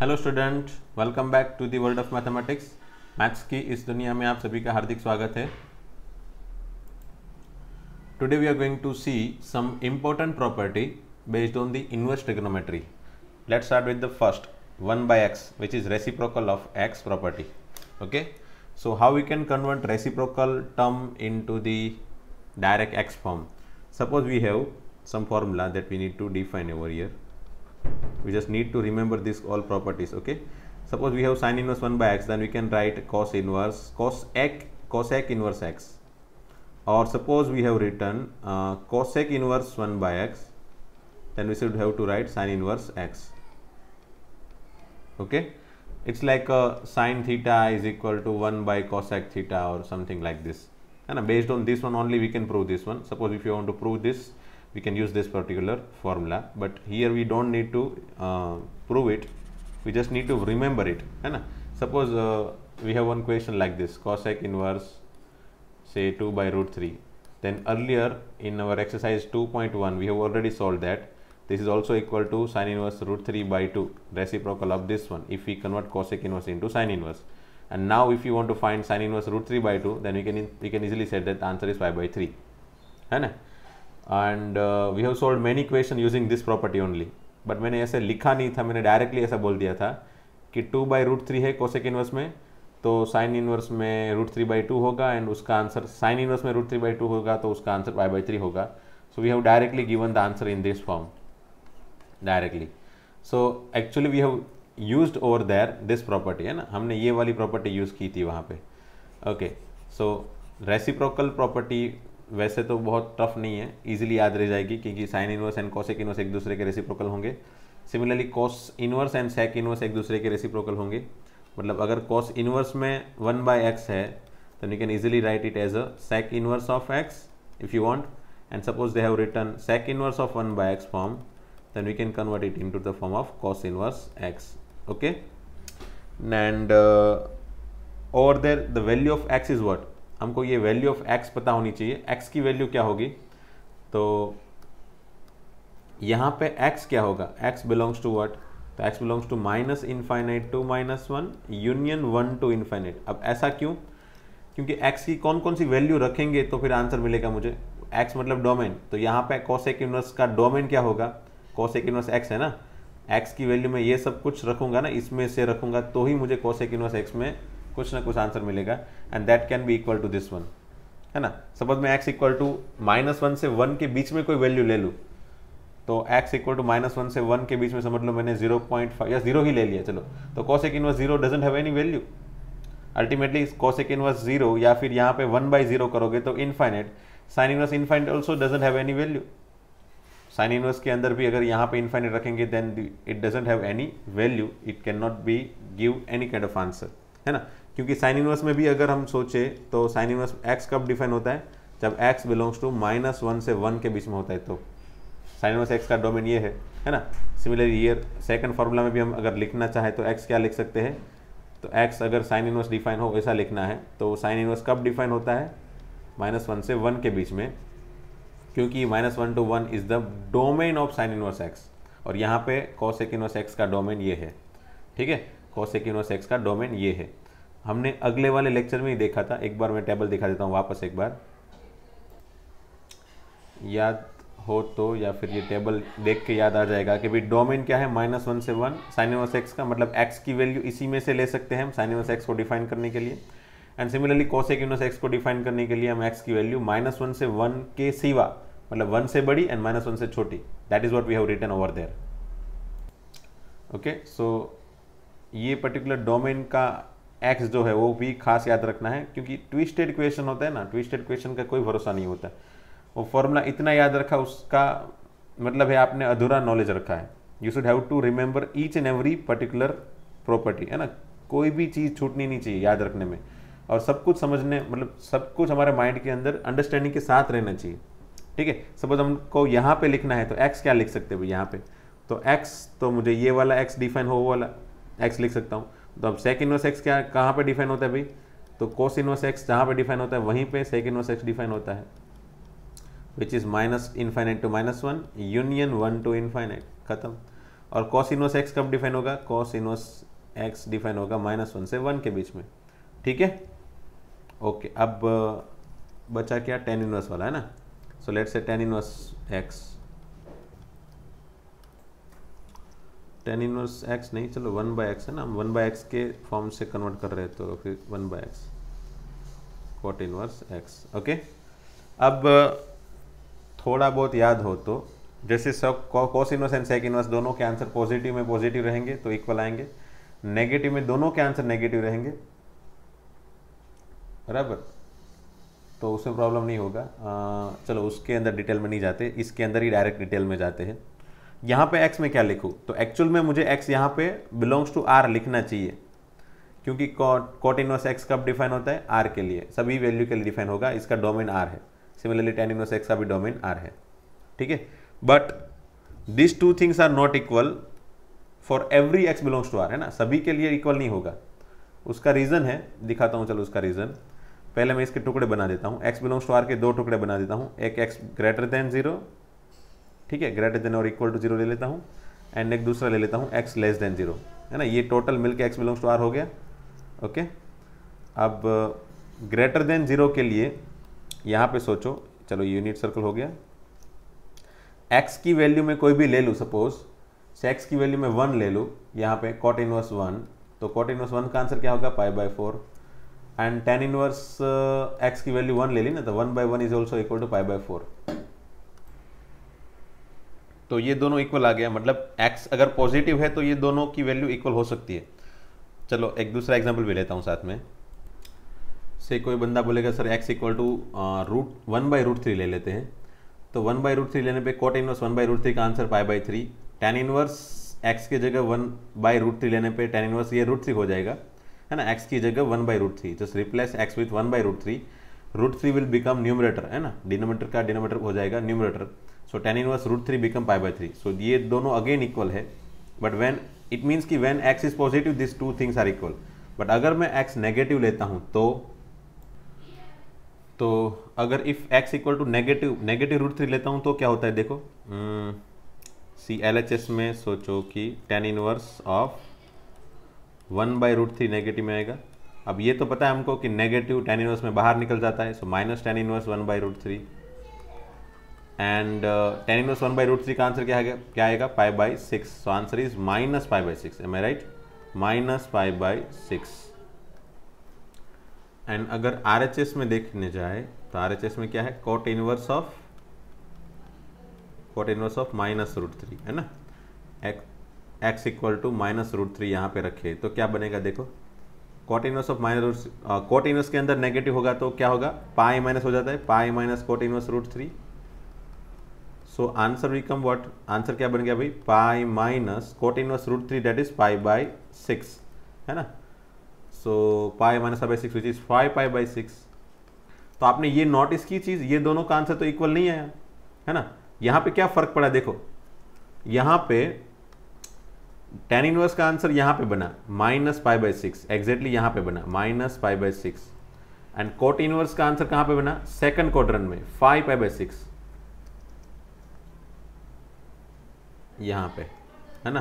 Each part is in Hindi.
Hello student welcome back to the world of mathematics maths की इस दुनिया में आप सभी का हार्दिक स्वागत है today we are going to see some important property based on the inverse trigonometry let's start with the first one by x which is reciprocal of x property okay so how you can convert reciprocal term in to the direct x form suppose we have some formula that we need to define ever year we just need to remember this all properties okay suppose we have sine inverse 1 by x then we can write cos inverse cos x cosec inverse x or suppose we have written uh, cosec inverse 1 by x then we should have to write sine inverse x okay it's like a uh, sine theta is equal to 1 by cosec theta or something like this and based on this one only we can prove this one suppose if you want to prove this we can use this particular formula but here we don't need to uh, prove it we just need to remember it and suppose uh, we have one question like this cosec inverse say 2 by root 3 then earlier in our exercise 2.1 we have already solved that this is also equal to sine inverse root 3 by 2 reciprocal of this one if we convert cosec inverse into sine inverse and now if you want to find sine inverse root 3 by 2 then we can we can easily say that the answer is 5 by 3 है ना and we have solve many question using this property only but मैंने ऐसे लिखा नहीं था मैंने डायरेक्टली ऐसा बोल दिया था कि टू बाई रूट थ्री है कोसेक इनवर्स में तो साइन इनवर्स में रूट थ्री बाई टू होगा एंड उसका आंसर साइन इनवर्स में रूट थ्री बाई टू होगा तो उसका आंसर वाई बाई थ्री होगा so we have directly given the answer in this form directly so actually we have use over there this property है ना हमने ये वाली प्रॉपर्टी यूज़ की थी वहाँ पे ओके सो रेसिप्रोकल प्रॉपर्टी वैसे तो बहुत टफ नहीं है इजीली याद रह जाएगी क्योंकि sine inverse and cosec inverse एक दूसरे के रेसिप्रोकल होंगे similarly cos inverse and sec inverse एक दूसरे के रेसिप्रोकल होंगे मतलब अगर कॉस इनवर्स में वन बाय एक्स है तो you can easily write it as a sec inverse of x if you want and suppose they have written sec inverse of one by x form then we can convert it in to the form of cos inverse x okay and over there the value of x is what हमको ये वैल्यू ऑफ एक्स पता होनी चाहिए एक्स की वैल्यू क्या होगी तो यहाँ पे एक्स क्या होगा एक्स बिलोंग्स टू वट तो x belongs to minus infinite to minus one union one to infinite अब ऐसा क्यों क्योंकि एक्स की कौन कौन सी वैल्यू रखेंगे तो फिर आंसर मिलेगा मुझे एक्स मतलब डोमेन तो यहाँ पे कॉसेक यूनिवर्स का डोमेन क्या होगा कॉसेक यूनिवर्स एक्स है ना एक्स की वैल्यू में ये सब कुछ रखूंगा ना इसमें से रखूंगा तो ही मुझे कॉसेक यूनिवर्स एक्स में कुछ ना कुछ आंसर मिलेगा and that can be equal to this one है ना सपोज मैं x equal to minus one से वन के बीच में कोई वैल्यू ले लूँ तो x equal to minus one से वन के बीच में समझ लो मैंने जीरो पॉइंट फाइव या जीरो ही ले लिया चलो तो cosec inverse zero doesn't have any value ultimately cosec inverse zero या फिर यहाँ पे वन बाई जीरो करोगे तो infinite sine inverse infinite also doesn't have any value sine inverse के अंदर भी अगर यहाँ पे इनफाइनेट रखेंगे then it doesn't have any value it can not be give any kind of answer है ना क्योंकि साइन इनवर्स में भी अगर हम सोचें तो साइन इनवर्स एक्स कब डिफाइन होता है जब x belongs to minus one से वन के बीच में होता है तो साइन इनवर्स एक्स का डोमेन ये है है ना सिमिलर ईयर सेकंड फार्मूला में भी हम अगर लिखना चाहें तो एक्स क्या लिख सकते हैं तो एक्स अगर साइन इनवर्स डिफाइन हो ऐसा लिखना है तो साइन इनवर्स कब डिफाइन होता है माइनस वन से वन के बीच में क्योंकि minus one to one is the domain of sine inverse x और यहाँ पे कॉसेक इनवर्स एक्स का डोमेन ये है ठीक है कॉसेक इनवर्स एक्स का डोमेन ये है हमने अगले वाले लेक्चर में ही देखा था एक बार मैं टेबल दिखा देता हूँ वापस एक बार याद हो तो या फिर ये टेबल देख के याद आ जाएगा कि भाई डोमेन क्या है माइनस वन से वन साइनोवस एक्स का मतलब एक्स की वैल्यू इसी में से ले सकते हैं हम साइनोवस एक्स को डिफाइन करने के लिए and similarly cosec inverse x को डिफाइन करने के लिए हम एक्स की वैल्यू माइनस वन से वन के सिवा मतलब वन से बड़ी एंड माइनस वन से छोटी that is what we have written over there okay so ये पर्टिकुलर डोमेन का एक्स जो है वो भी खास याद रखना है क्योंकि ट्विस्टेड क्वेश्चन होता है ना ट्विस्टेड क्वेश्चन का कोई भरोसा नहीं होता वो फॉर्मूला इतना याद रखा उसका मतलब है आपने अधूरा नॉलेज रखा है you should have to remember each and every particular property है ना कोई भी चीज़ छूटनी नहीं चाहिए याद रखने में और सब कुछ समझने मतलब सब कुछ हमारे माइंड के अंदर अंडरस्टैंडिंग के साथ रहना चाहिए ठीक है सपोज हमको यहाँ पे लिखना है तो एक्स क्या लिख सकते हैं भाई यहाँ पे तो एक्स तो मुझे ये वाला एक्स डिफाइन हो वो वाला एक्स लिख सकता हूँ तो अब सेक इनवर्स एक्स क्या कहाँ पर डिफाइन होता है भाई तो कोस इनवर्स एक्स जहाँ पर डिफाइन होता है वहीं पर सेक इनवर्स एक्स डिफाइन होता है which is minus infinite to minus one union one to infinite खत्म और कॉस इनवर्स एक्स कब डिफाइन होगा कॉस इनवर्स एक्स डिफाइन होगा माइनस वन से वन के बीच में ठीक है ओके अब बचा क्या टेन इनवर्स वाला है ना so let say tan inverse x tan inverse x नहीं चलो वन बाय एक्स है ना हम वन बाय एक्स के फॉर्म से कन्वर्ट कर रहे तो फिर one by x cot inverse x okay अब थोड़ा बहुत याद हो तो जैसे सब cos inverse and sec inverse दोनों के आंसर पॉजिटिव में पॉजिटिव रहेंगे तो इक्वल आएंगे नेगेटिव में दोनों के आंसर नेगेटिव रहेंगे बराबर तो उसमें प्रॉब्लम नहीं होगा आ, चलो उसके अंदर डिटेल में नहीं जाते इसके अंदर ही डायरेक्ट डिटेल में जाते हैं यहाँ पे x में क्या लिखूँ तो एक्चुअल में मुझे x यहाँ पे बिलोंग्स टू r लिखना चाहिए क्योंकि कॉट इनवर्स एक्स कब डिफाइन होता है r के लिए सभी वैल्यू के लिए डिफाइन होगा इसका डोमेन r है सिमिलरली टेन इनवर्स एक्स का भी डोमेन r है ठीक है but this two things are not equal for every x belongs to R है ना सभी के लिए इक्वल नहीं होगा उसका रीज़न है दिखाता हूँ चलो उसका रीज़न पहले मैं इसके टुकड़े बना देता हूँ एक्स बिलोंग्स टू आर के दो टुकड़े बना देता हूँ एक एक्स ग्रेटर देन जीरो ठीक है ग्रेटर देन और इक्वल टू जीरो ले लेता हूँ एंड एक दूसरा ले लेता हूँ एक्स लेस देन जीरो है ना ये टोटल मिलकर एक्स बिलोंग्स टू आर हो गया ओके अब ग्रेटर देन जीरो के लिए यहाँ पे सोचो चलो यूनिट सर्कल हो गया एक्स की वैल्यू में कोई भी ले लूँ सपोज से एक्स की वैल्यू में वन ले लूँ यहाँ पे कॉट इनवर्स वन तो कॉट इनवर्स वन का आंसर क्या होगा five by four and tan inverse x की वैल्यू वन ले ली ना तो one by one is also equal to five by four तो ये दोनों इक्वल आ गया मतलब एक्स अगर पॉजिटिव है तो ये दोनों की वैल्यू इक्वल हो सकती है चलो एक दूसरा एग्जाम्पल भी लेता हूँ साथ में से कोई बंदा बोलेगा sir x equal to root one by root three ले लेते हैं तो वन बाई रूट थ्री लेने पे cot inverse one by root three का answer pi by three tan inverse x की जगह वन बाई रूट थ्री लेने पे टेन इनवर्स ये रूट थ्री हो जाएगा है ना एक्स की जगह one by root three just replace x with one by root three root three will become numerator है ना डिनोमीटर का डिनोमीटर हो जाएगा numerator so tan inverse root three become pi by three so ये दोनों अगेन इक्वल है बट वैन इट मीन्स कि when x is positive this two things are equal but अगर मैं एक्स नेगेटिव लेता हूँ तो तो अगर if x equal to negative negative root three लेता हूँ तो क्या होता है देखो सी एल एच एस में सोचो कि tan inverse of one by root three negative में आएगा अब ये तो पता है हमको कि नेगेटिव टेन इनवर्स में बाहर निकल जाता है so minus tan inverse one by root three and tan inverse one by root three का आंसर क्या है क्या आएगा five by six so answer is minus five by six am I right minus five by six and अगर आर एच एस में देखने जाए तो आर एच एस में क्या है cot inverse of cot inverse of minus root three है ना x equal to minus root three यहाँ पे रखे तो क्या बनेगा देखो cot inverse of minus root cot inverse के अंदर नेगेटिव होगा तो क्या होगा पाई माइनस हो जाता है pi minus cot inverse root three so answer become what answer क्या बन गया भाई pi minus cot inverse root three that is pi by six है ना so pi minus by six which is five pi by six तो आपने ये नोटिस की चीज़ ये दोनों का आंसर तो इक्वल नहीं आया है ना यहाँ पे क्या फ़र्क पड़ा देखो यहाँ पे टेन इनवर्स का आंसर यहाँ पे बना minus five by six exactly यहाँ पे बना minus five by six and cot inverse का आंसर कहाँ पे बना सेकंड क्वार्टर में फाइव पाई बाई सिक्स यहाँ पे है ना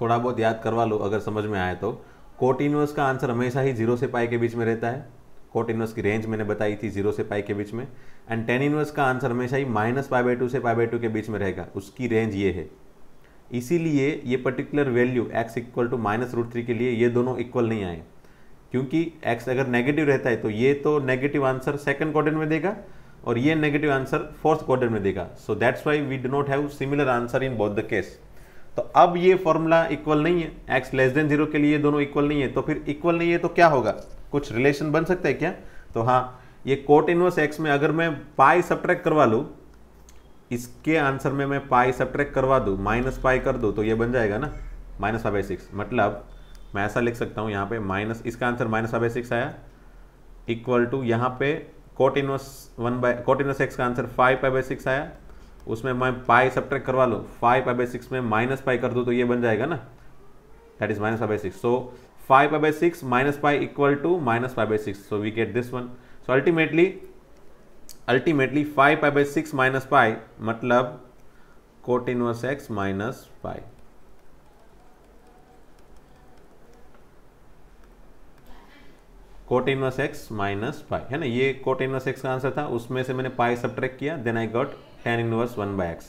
थोड़ा बहुत याद करवा लो अगर समझ में आए तो कोटिन्यूस का आंसर हमेशा ही जीरो से पाई के बीच में रहता है कोटिन्यूस की रेंज मैंने बताई थी जीरो से पाई के बीच में एंड टेन इनवर्स का आंसर हमेशा ही माइनस पाई बाई टू से पाई बाई टू के बीच में रहेगा उसकी रेंज ये है इसीलिए ये particular value x equal to minus root three के लिए ये दोनों इक्वल नहीं आए क्योंकि एक्स अगर नेगेटिव रहता है तो ये तो नेगेटिव आंसर सेकंड क्वार्टर में देगा और ये नेगेटिव आंसर फोर्थ क्वार्टर में देगा so that's why we do not have similar answer in both the case तो अब ये फॉर्मूला इक्वल नहीं है एक्स लेस देन जीरो के लिए दोनों इक्वल नहीं है तो फिर इक्वल नहीं है तो क्या होगा कुछ रिलेशन बन सकता है क्या तो हाँ ये कोट इनवर्स एक्स में अगर मैं पाई सब्ट्रैक करवा लूँ इसके आंसर में मैं पाई सब्ट्रैक करवा दूँ माइनस पाई कर दूँ तो ये बन जाएगा ना माइनस फाइव बाई सिक्स मतलब मैं ऐसा लिख सकता हूँ यहाँ पे माइनस इसका answer minus five by six आया इक्वल टू यहाँ पे cot inverse one by cot inverse x का answer five pi by six आया उसमें मैं पाई सब्ट्रैक्ट करवा लूँ फाइव पाई बाई सिक्स में माइनस पाई कर दूँ तो ये बन जाएगा ना that is minus five by six so five pi by six minus pi equal to minus five by six so we get this one so ultimately ultimately five pi by six minus pi मतलब cot inverse x minus pi cot inverse x minus pi है ना ये कोट इनवर्स एक्स का आंसर था उसमें से मैंने पाई सब्ट्रैक्ट किया then I got tan inverse one by x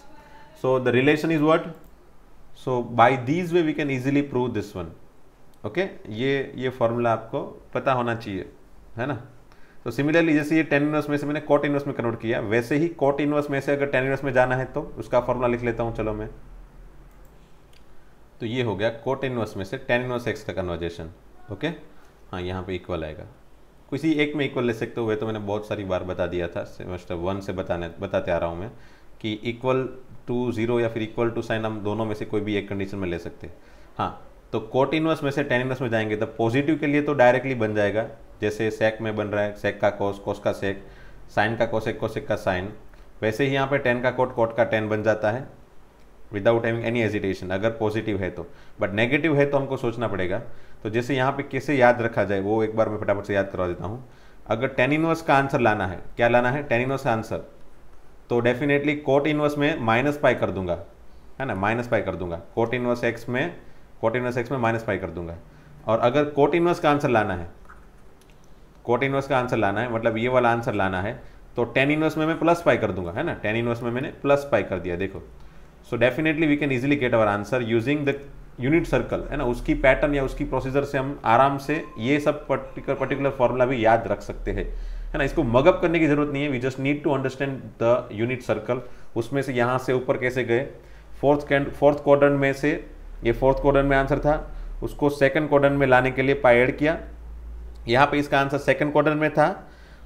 so the relation is what so by these way we can easily prove this one okay ये ये फॉर्मूला आपको पता होना चाहिए है ना तो so, सिमिलरली जैसे ये टेन इनवर्स में से मैंने कोट इनवर्स में कन्वर्ट किया वैसे ही कोट इनवर्स में से अगर टेन इनवर्स में जाना है तो उसका फॉर्मूला लिख लेता हूँ चलो मैं तो ये हो गया कोट इनवर्स में से टेन इनवर्स एक्स का कन्वर्जेशन ओके okay? हाँ यहाँ पे इक्वल आएगा किसी एक में इक्वल ले सकते हुए तो मैंने बहुत सारी बार बता दिया था सेमेस्टर वन से बताने बताते आ रहा हूँ मैं कि इक्वल टू ज़ीरो या फिर इक्वल टू साइन हम दोनों में से कोई भी एक कंडीशन में ले सकते हाँ तो कोट इनवर्स में से टेन इनवर्स में जाएंगे तो पॉजिटिव के लिए तो डायरेक्टली बन जाएगा जैसे सेक में बन रहा है सेक का कोस कोस का सेक साइन का कोसेक कोसेक का साइन वैसे ही यहाँ पे टेन का कोट कोट का टेन बन जाता है विदाउट हैविंग एनी एजिटेशन अगर पॉजिटिव है तो बट नेगेटिव है तो हमको सोचना पड़ेगा तो जैसे यहाँ पे कैसे याद रखा जाए वो एक बार मैं फटाफट से याद करवा देता हूँ अगर टेन इनवर्स का आंसर लाना है क्या लाना है टेन इनवर्स आंसर तो डेफिनेटली कोट इनवर्स में माइनस पाई कर दूंगा है ना माइनस पाई कर दूंगा कोट इनवर्स एक्स में कोट इनवर्स एक्स में माइनस पाई कर दूंगा और अगर कोट इनवर्स का आंसर लाना है कोट इनवर्स का आंसर लाना है मतलब ये वाला आंसर लाना है तो टेन इनवर्स में मैं प्लस पाई कर दूंगा है ना टेन इनवर्स में मैंने प्लस पाई कर दिया देखो so definitely we can easily get our answer using the unit circle है ना उसकी पैटर्न या उसकी प्रोसीजर से हम आराम से ये सब पर्टिकुलर पर्टिकुलर फॉर्मूला भी याद रख सकते हैं है ना इसको मगअप करने की जरूरत नहीं है we just need to understand the unit circle उसमें से यहाँ से ऊपर कैसे गए फोर्थ कैंड फोर्थ क्वार्टन में से ये फोर्थ क्वाड्रेंट में आंसर था उसको सेकंड क्वाड्रेंट में लाने के लिए पाई एड किया यहाँ पे इसका आंसर सेकंड क्वार्टर में था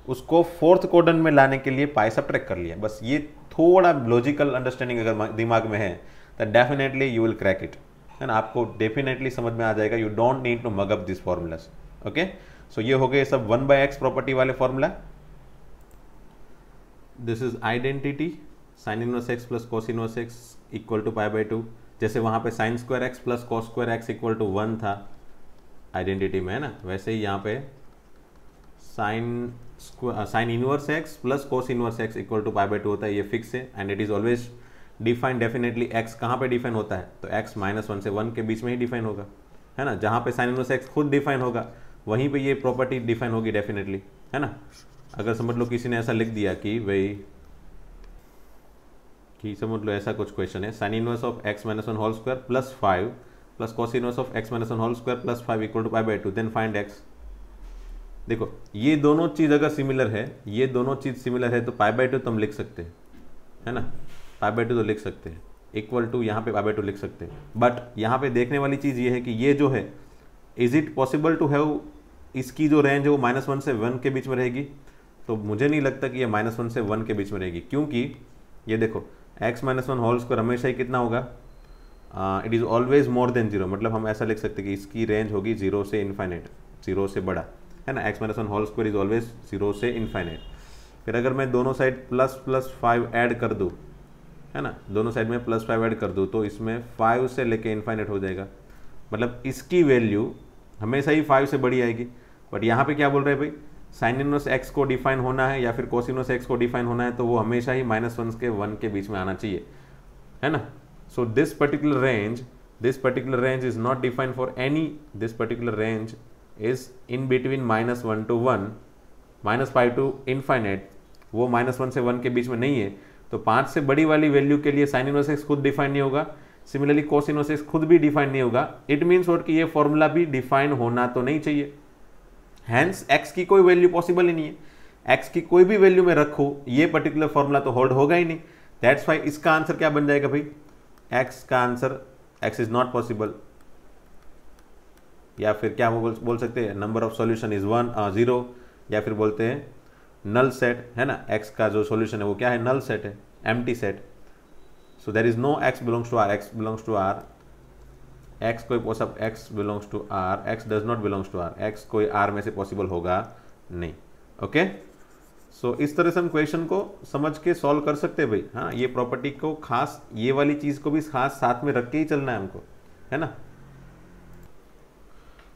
उसको फोर्थ क्वाड्रेंट में लाने के लिए पाए सब कर लिया बस ये थोड़ा लॉजिकल अंडरस्टैंडिंग अगर दिमाग में है तो definitely you will crack it है ना आपको डेफिनेटली समझ में आ जाएगा you don't need to mug up this formulas okay so ये हो गए सब वन बाय एक्स प्रॉपर्टी वाले formula this is identity sine inverse x plus cos inverse x equal to pi by two जैसे वहां पे sine square x plus cos square x equal to one था आइडेंटिटी में है ना वैसे ही यहाँ पे sine sine inverse x plus cos inverse x equal to pi by two होता है ये फिक्स है and it is always define definitely x कहाँ पे डिफाइन होता है तो एक्स माइनस वन से वन के बीच में ही डिफाइन होगा है ना जहाँ पे साइन इनवर्स एक्स खुद डिफाइन होगा वहीं पे ये प्रॉपर्टी डिफाइन होगी डेफिनेटली है ना अगर समझ लो किसी ने ऐसा लिख दिया कि भाई कि समझ लो ऐसा कुछ क्वेश्चन है sine inverse of x minus one whole square plus five plus cos inverse of x minus one whole square plus five equal to five by two then find x देखो ये दोनों चीज़ अगर सिमिलर है ये दोनों चीज़ सिमिलर है तो पाई बाई टू तो हम लिख सकते हैं है ना पाई बाई टू तो लिख सकते हैं इक्वल टू यहाँ पे पाई बाई टू लिख सकते हैं बट यहाँ पे देखने वाली चीज़ ये है कि ये जो है is it possible to have इसकी जो रेंज है वो माइनस वन से वन के बीच में रहेगी तो मुझे नहीं लगता कि ये माइनस वन से वन के बीच में रहेगी क्योंकि ये देखो x minus one whole square हमेशा ही कितना होगा it is always more than zero मतलब हम ऐसा लिख सकते हैं कि इसकी रेंज होगी जीरो से इन्फाइनेट जीरो से बड़ा है ना x minus one whole square is always zero से इन्फाइनेट फिर अगर मैं दोनों side plus plus five add कर दूँ है ना दोनों साइड में प्लस फाइव ऐड कर दूँ तो इसमें फाइव से लेके इन्फाइनेट हो जाएगा मतलब इसकी वैल्यू हमेशा ही फाइव से बड़ी आएगी बट यहाँ पे क्या बोल रहे हैं भाई साइन इनोस एक्स को डिफाइन होना है या फिर कोसिनोस एक्स को डिफाइन होना है तो वो हमेशा ही माइनस वन के वन के बीच में आना चाहिए है ना so this particular range this particular range is not define for any this particular range is in between minus one to one minus five to infinite वो माइनस वन से वन के बीच में नहीं है तो पाँच से बड़ी वाली वैल्यू के लिए साइन इनवर्स एक्स खुद डिफाइन नहीं होगा सिमिलरली कॉस इनवर्स एक्स खुद भी डिफाइन नहीं होगा इट मीन्स वोट कि ये फॉर्मूला भी डिफाइन होना तो नहीं चाहिए हैंस एक्स की कोई वैल्यू पॉसिबल ही नहीं है एक्स की कोई भी वैल्यू में रखो ये पर्टिकुलर फॉर्मूला तो होल्ड होगा ही नहीं दैट्स वाई इसका आंसर क्या बन जाएगा भाई एक्स का answer x is not possible या फिर क्या हम बोल सकते हैं number of solution is one zero या फिर बोलते हैं नल सेट है ना एक्स का जो सोल्यूशन है वो क्या है नल सेट है M set so there is no x belongs to R x belongs to R x कोई possible x belongs to R x does not belongs to R x कोई आर में से पॉसिबल होगा नहीं ओके सो इस तरह से हम क्वेश्चन को समझ के सॉल्व कर सकते हैं भाई हाँ ये प्रॉपर्टी को खास ये वाली चीज़ को भी खास साथ में रख के ही चलना है हमको है ना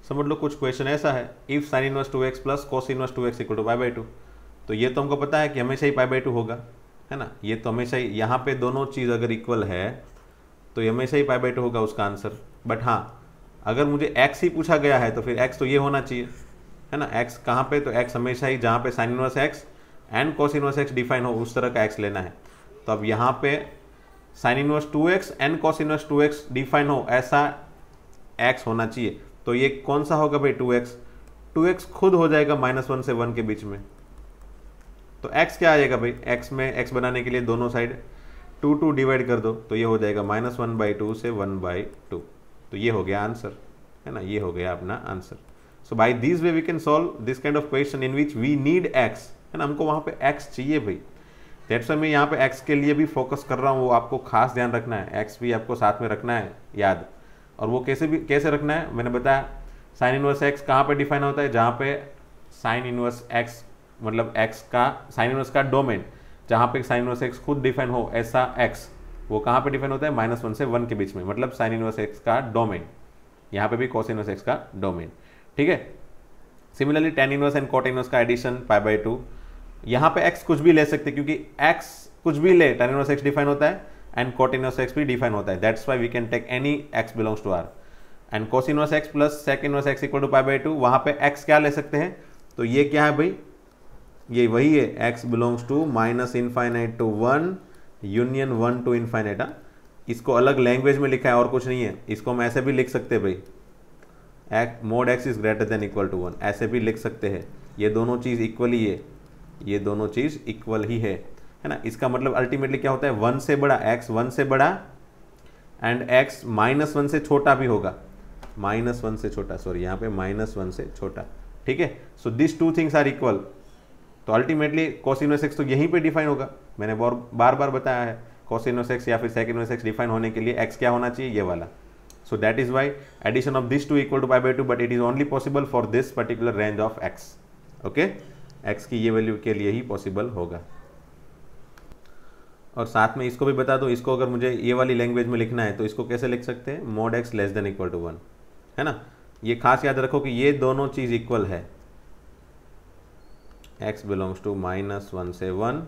समझ लो कुछ क्वेश्चन ऐसा है if sine inverse two x plus cos inverse two x equal to y by two तो ये तो हमको पता है कि हमेशा ही पाई बाई टू होगा है ना ये तो हमेशा ही यहाँ पे दोनों चीज़ अगर इक्वल है तो ये हमेशा ही पाई बाई टू होगा उसका आंसर बट हाँ अगर मुझे एक्स ही पूछा गया है तो फिर एक्स तो ये होना चाहिए है ना एक्स कहाँ पे तो एक्स हमेशा ही जहाँ पे sine inverse x and cos inverse x define हो उस तरह का एक्स लेना है तो अब यहाँ पे sine inverse two x and cos inverse two x define हो ऐसा एक्स होना चाहिए तो ये कौन सा होगा भाई टू एक्स टू एक्स खुद हो जाएगा माइनस वन से वन के बीच में तो x क्या आ जाएगा भाई x में x बनाने के लिए दोनों साइड टू टू डिवाइड कर दो तो ये हो जाएगा माइनस वन बाई टू से वन बाई टू तो ये हो गया आंसर है ना ये हो गया अपना answer so by this way we can solve this kind of question in which we need x है ना हमको वहाँ पे एक्स चाहिए भाई दैट्स वाई मैं यहाँ पे एक्स के लिए भी फोकस कर रहा हूँ वो आपको खास ध्यान रखना है एक्स भी आपको साथ में रखना है याद और वो कैसे भी कैसे रखना है मैंने बताया साइन इनवर्स एक्स कहाँ पर डिफाइन होता है जहाँ पे साइन इनवर्स एक्स मतलब एक्स का साइन इनवर्स का डोमेन जहाँ पे साइन इनवर्स एक्स खुद डिफाइन हो ऐसा एक्स वो कहाँ पे डिफाइन होता है माइनस वन से वन के बीच में मतलब साइन इनवर्स एक्स का डोमेन यहाँ पे भी कॉस इनवर्स एक्स का डोमेन ठीक है similarly tan inverse and cot inverse का एडिशन फाइव बाई टू यहाँ पे एक्स कुछ भी ले सकते क्योंकि एक्स कुछ भी ले टेन इनवर्स एक्स डिफाइन होता है एंड कॉट इनवर्स एक्स भी डिफाइन होता है that's why we can take any x belongs to R and cos inverse x plus sec inverse x equal to pi by two वहाँ पे एक्स क्या ले सकते हैं तो ये क्या है भाई ये वही है x belongs to minus infinite to one union one two हाँ इसको अलग लैंग्वेज में लिखा है और कुछ नहीं है इसको हम ऐसे भी लिख सकते हैं भाई x mod x is greater than equal to one ऐसे भी लिख सकते हैं ये दोनों चीज़ इक्वल ही है ये दोनों चीज़ इक्वल ही है है ना इसका मतलब अल्टीमेटली क्या होता है वन से बड़ा एक्स वन से बड़ा एंड एक्स माइनस वन से छोटा भी होगा माइनस वन से छोटा सॉरी यहाँ पे माइनस वन से छोटा ठीक है so this two things are equal तो अल्टीमेटली कॉस इनोसेक्स तो यहीं पे डिफाइन होगा मैंने बार बार बताया है कॉस इनोसेक्स या फिर इनवर्स इनोसेक्स डिफाइन होने के लिए एक्स क्या होना चाहिए ये वाला so that is why addition of this two equal to by by two but it is only possible for this particular range of x okay x की ये वैल्यू के लिए ही पॉसिबल होगा और साथ में इसको भी बता दो इसको अगर मुझे ये वाली लैंग्वेज में लिखना है तो इसको कैसे लिख सकते हैं mod x less than equal to one है ना ये खास याद रखो कि ये दोनों चीज़ इक्वल है x belongs to minus one से वन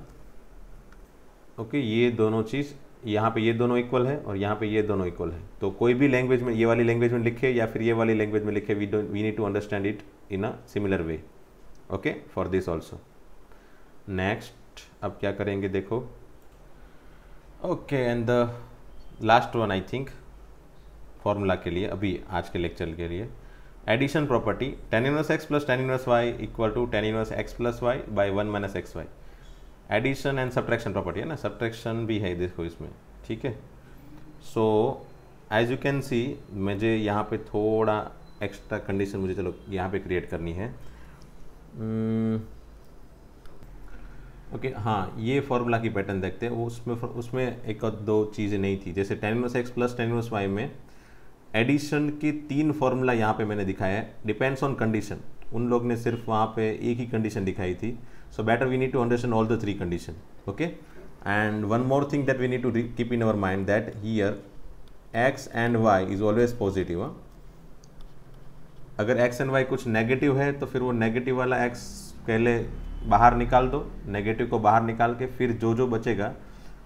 ओके ये दोनों चीज़ यहाँ पे ये दोनों इक्वल है और यहाँ पे ये दोनों इक्वल है तो कोई भी लैंग्वेज में ये वाली लैंग्वेज में लिखे या फिर ये वाली लैंग्वेज में लिखे we do we need to understand it in a similar way okay for this also next अब क्या करेंगे देखो okay and the last one I think formula के लिए अभी आज के लेक्चर के लिए addition property tan inverse x plus tan inverse y equal to tan inverse x plus y by one minus x y addition and subtraction property है ना सब्ट्रैक्शन भी है देखो इसमें ठीक है so as you can see मुझे यहाँ पे थोड़ा एक्स्ट्रा कंडीशन मुझे चलो यहाँ पे क्रिएट करनी है ओके hmm, okay, हाँ ये फॉर्मूला की पैटर्न देखते हैं उसमें उसमें एक और दो चीज़ें नहीं थी जैसे tan inverse x plus tan inverse y में एडिशन के तीन फॉर्मूला यहाँ पे मैंने दिखाया है डिपेंड्स ऑन कंडीशन उन लोग ने सिर्फ वहाँ पे एक ही कंडीशन दिखाई थी so better we need to understand all the three condition okay and one more thing that we need to keep in our mind that here x and y is always positive अगर एक्स एंड वाई कुछ नेगेटिव है तो फिर वो नेगेटिव वाला एक्स पहले बाहर निकाल दो नेगेटिव को बाहर निकाल के फिर जो जो बचेगा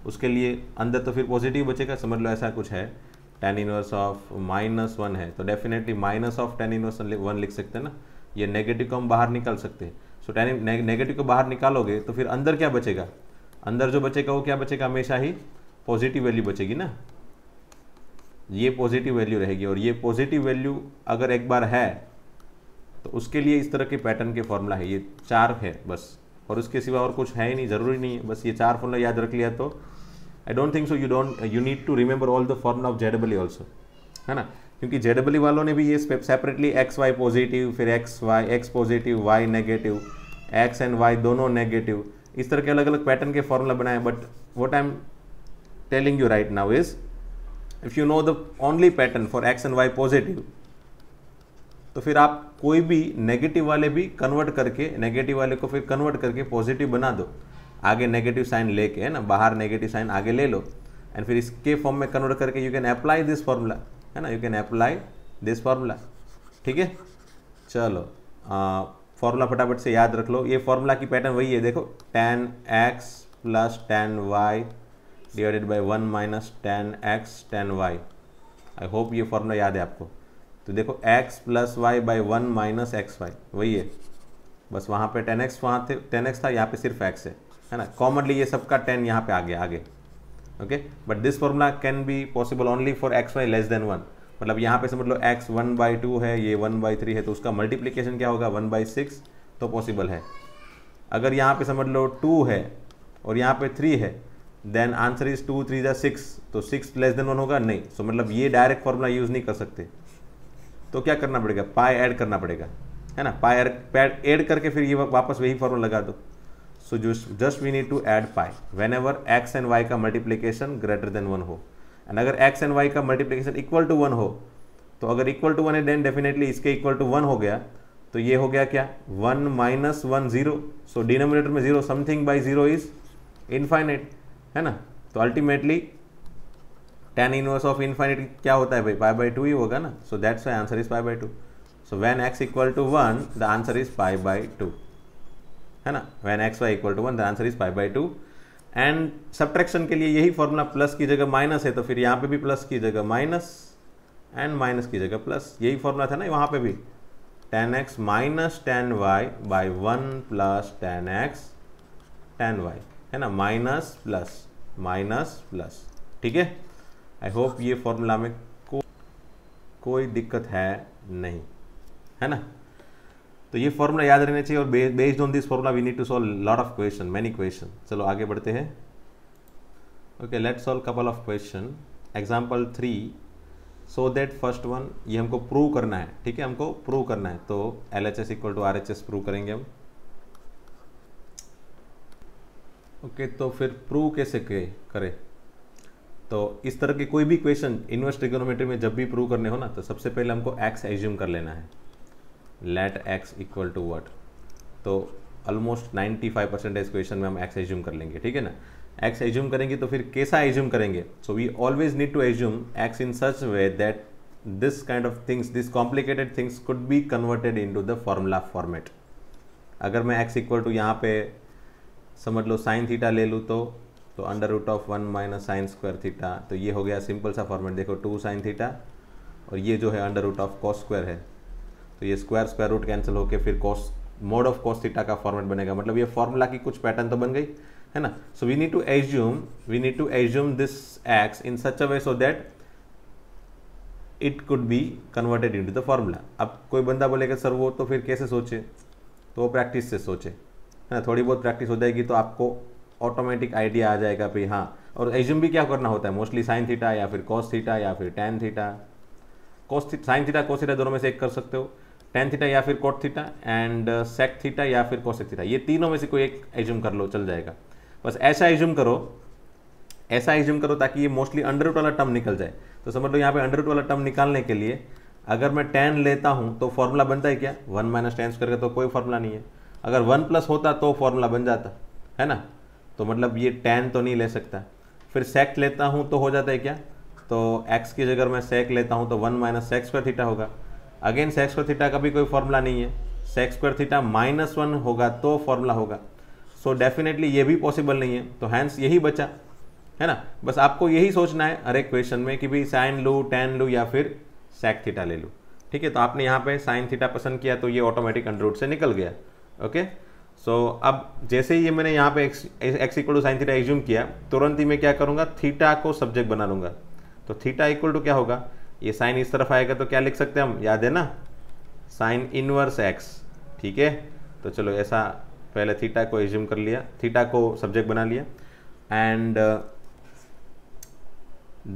उसके लिए अंदर तो फिर पॉजिटिव बचेगा समझ लो ऐसा कुछ है tan inverse of minus one है तो definitely minus of tan inverse one लिख सकते हैं ना ये नेगेटिव को हम बाहर निकाल सकते हैं सो टेन नेगेटिव को बाहर निकालोगे तो फिर अंदर क्या बचेगा अंदर जो बचेगा वो क्या बचेगा हमेशा ही पॉजिटिव वैल्यू बचेगी ना ये पॉजिटिव वैल्यू रहेगी और ये पॉजिटिव वैल्यू अगर एक बार है तो उसके लिए इस तरह के पैटर्न के फॉर्मूला है ये चार है बस और उसके सिवा और कुछ है ही नहीं ज़रूरी नहीं है बस ये चार फॉर्मूला याद रख लिया तो I don't think so you don't you need to remember all the formula of जेडबली ऑल्सो है ना क्योंकि जेडबली e वालों ने भी ये सेपरेटली एक्स वाई पॉजिटिव फिर x y x positive y negative x and y दोनों नेगेटिव इस तरह के अलग अलग पैटर्न के फॉर्मूला बनाए but what I am telling you right now is if you know the only pattern for x and y positive तो फिर आप कोई भी नेगेटिव वाले भी कन्वर्ट करके नेगेटिव वाले को फिर कन्वर्ट करके पॉजिटिव बना दो आगे नेगेटिव साइन लेके है ना बाहर नेगेटिव साइन आगे ले लो एंड फिर इसके फॉर्म में कन्वर्ट करके you can apply this formula है ना you can apply this formula ठीक है चलो फॉर्मूला फटाफट से याद रख लो ये फॉर्मूला की पैटर्न वही है देखो ten x plus ten y divided by one minus ten x ten y I hope ये फॉर्मूला याद है आपको तो देखो x plus y by one minus x y वही है बस वहाँ पे एक्स वहाँ थे टेन एक्स था यहाँ पे सिर्फ एक्स है है ना कॉमनली ये सबका टेन यहाँ पे आ गया आगे okay but this formula can be possible only for x y less than one मतलब यहाँ पे समझ लो एक्स वन बाई टू है ये वन बाई थ्री है तो उसका मल्टीप्लीकेशन क्या होगा वन बाई सिक्स तो पॉसिबल है अगर यहाँ पे समझ लो टू है और यहाँ पे थ्री है then answer is two three ज़ा सिक्स तो सिक्स लेस देन वन होगा नहीं सो so, मतलब ये डायरेक्ट फार्मूला यूज़ नहीं कर सकते तो क्या करना पड़ेगा पाए ऐड करना पड़ेगा है ना पाए ऐड करके फिर ये वापस वही फॉर्मूला लगा दो so just we need to add pi whenever x and y का मल्टीप्लीकेशन ग्रेटर देन वन हो एंड अगर एक्स एंड वाई का मल्टीप्लीकेशन इक्वल टू वन हो तो अगर इक्वल टू वन है देन डेफिनेटली इसके इक्वल टू वन हो गया तो ये हो गया क्या one minus one zero so denominator में zero something by zero is infinite है ना तो ultimately ten inverse of infinite क्या होता है भाई पाई बाई टू ही होगा ना so that's why answer is pi by two so when x equal to one the answer is pi by two है ना when x y equal to one the answer is five by two and subtraction के लिए यही फॉर्मूला प्लस की जगह माइनस है तो फिर यहाँ पे भी प्लस की जगह माइनस एंड माइनस की जगह प्लस यही फॉर्मूला था ना वहाँ पे भी ten x minus ten y by one plus ten x ten y है ना माइनस प्लस माइनस प्लस ठीक है आई होप ये फॉर्मूला में को, कोई दिक्कत है नहीं है ना तो ये फॉर्मूला याद रहना चाहिए और based on this formula we need to solve lot of question many question चलो आगे बढ़ते हैं okay let solve couple of question example three so that first one ये हमको प्रूव करना है ठीक है हमको प्रूव करना है तो L H S equal to R H S prove करेंगे हम ओके okay, तो फिर प्रूव कैसे करें तो इस तरह के कोई भी क्वेश्चन इन्वर्स ट्रिग्नोमेट्री में जब भी प्रूव करने हो ना तो सबसे पहले हमको एक्स एज्यूम कर लेना है let x equal to what तो ऑलमोस्ट 95 फाइव परसेंटेज क्वेश्चन में हम एक्स एज्यूम कर लेंगे ठीक है ना एक्स एज्यूम करेंगे तो फिर कैसा एज्यूम करेंगे so we always need to assume x in such way that this kind of things this complicated things could be converted in to the formula format अगर मैं एक्स इक्वल टू यहाँ पे समझ लो साइन थीटा ले लूँ तो तो under root of one minus sine square theta तो ये हो गया सिंपल सा फॉर्मेट देखो टू साइन थीटा और ये जो है under root of cos square है तो ये स्क्वायर स्क्वायर रूट कैंसिल होकर फिर cos mod of cos theta का फॉर्मेट बनेगा मतलब ये फॉर्मूला की कुछ पैटर्न तो बन गई है ना so we need to assume we need to assume this x in such a way so that it could be converted in to the formula अब कोई बंदा बोलेगा सर वो तो फिर कैसे सोचे तो वो प्रैक्टिस से सोचे है ना थोड़ी बहुत प्रैक्टिस हो जाएगी तो आपको ऑटोमेटिक आइडिया आ जाएगा भाई हाँ और एज्यूम भी क्या करना होता है मोस्टली साइन थीटा या फिर कॉस थीटा या फिर tan theta cos sine theta cos theta दोनों में से एक कर सकते हो टेन थीटा या फिर cot theta and sec theta या फिर कोसेक थीटा ये तीनों में से कोई एक एज्यूम कर लो चल जाएगा बस ऐसा एज्यूम करो ऐसा एज्यूम करो ताकि ये मोस्टली अंडर रूट वाला टर्म निकल जाए तो समझ लो यहाँ पे अंडर रूट वाला टर्म निकालने के लिए अगर मैं टेन लेता हूँ तो फॉर्मूला बनता है क्या वन माइनस टेन करके तो कोई फॉर्मूला नहीं है अगर वन प्लस होता तो फॉर्मूला बन जाता है ना तो मतलब ये टेन तो नहीं ले सकता फिर सेक लेता हूँ तो हो जाता है क्या तो एक्स की जगह मैं सेक लेता हूँ तो वन माइनस सेक्स पर थीटा होगा अगेन सेक्स स्क्वायर थीटा का भी कोई फॉर्मूला नहीं है sec square theta minus one होगा तो फॉर्मूला होगा सो so डेफिनेटली ये भी पॉसिबल नहीं है तो हैंस यही बचा है ना बस आपको यही सोचना है हर एक क्वेश्चन में कि भाई साइन लू टेन लू या फिर सेक थीटा ले लूँ ठीक है तो आपने यहाँ पे साइन थीटा पसंद किया तो ये ऑटोमेटिक अंडरूट से निकल गया ओके सो so, अब जैसे ही ये मैंने यहाँ पे x x equal to sine theta assume किया तुरंत ही मैं क्या करूँगा थीटा को सब्जेक्ट बना लूँगा तो थीटा इक्वल टू क्या होगा ये साइन इस तरफ आएगा तो क्या लिख सकते हैं हम याद है ना साइन इनवर्स एक्स ठीक है तो चलो ऐसा पहले थीटा को एज्यूम कर लिया थीटा को सब्जेक्ट बना लिया and